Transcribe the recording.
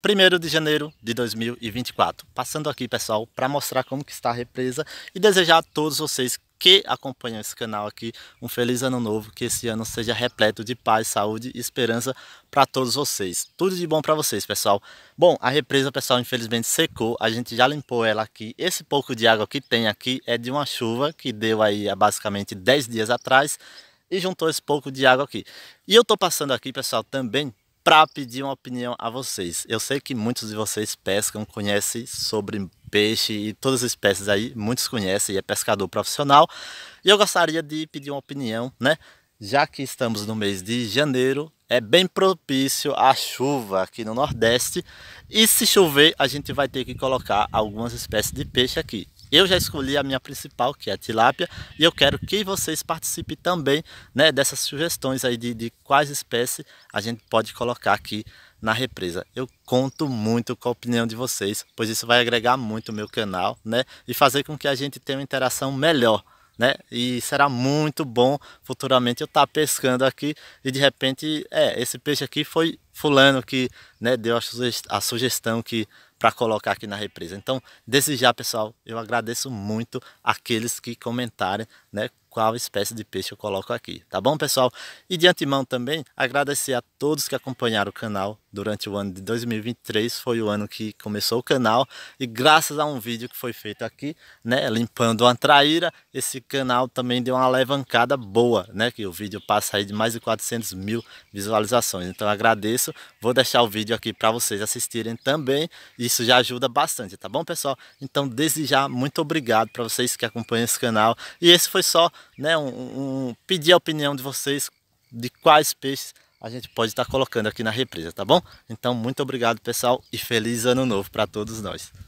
1 de janeiro de 2024. Passando aqui, pessoal, para mostrar como que está a represa e desejar a todos vocês que acompanham esse canal aqui um feliz ano novo, que esse ano seja repleto de paz, saúde e esperança para todos vocês. Tudo de bom para vocês, pessoal. Bom, a represa, pessoal, infelizmente secou, a gente já limpou ela aqui. Esse pouco de água que tem aqui é de uma chuva que deu aí há basicamente 10 dias atrás e juntou esse pouco de água aqui. E eu estou passando aqui, pessoal, também para pedir uma opinião a vocês. Eu sei que muitos de vocês pescam, conhecem sobre peixe e todas as espécies aí, muitos conhecem e é pescador profissional. E eu gostaria de pedir uma opinião, né? Já que estamos no mês de janeiro, é bem propício a chuva aqui no Nordeste. E se chover, a gente vai ter que colocar algumas espécies de peixe aqui. Eu já escolhi a minha principal, que é a tilápia, e eu quero que vocês participem também né, dessas sugestões aí de, de quais espécies a gente pode colocar aqui na represa. Eu conto muito com a opinião de vocês, pois isso vai agregar muito o meu canal, né? E fazer com que a gente tenha uma interação melhor, né? E será muito bom futuramente eu estar tá pescando aqui e de repente, é, esse peixe aqui foi fulano que né, deu a sugestão que para colocar aqui na represa. Então, desde já, pessoal, eu agradeço muito aqueles que comentarem, né, qual espécie de peixe eu coloco aqui, tá bom, pessoal? E de antemão também agradecer a todos que acompanharam o canal durante o ano de 2023, foi o ano que começou o canal e graças a um vídeo que foi feito aqui, né, limpando uma traíra, esse canal também deu uma alavancada boa, né, que o vídeo passa aí de mais de 400 mil visualizações. Então agradeço isso. Vou deixar o vídeo aqui para vocês assistirem também. Isso já ajuda bastante, tá bom, pessoal? Então, desde já, muito obrigado para vocês que acompanham esse canal. E esse foi só né, um, um pedir a opinião de vocês de quais peixes a gente pode estar tá colocando aqui na represa, tá bom? Então, muito obrigado, pessoal, e feliz ano novo para todos nós.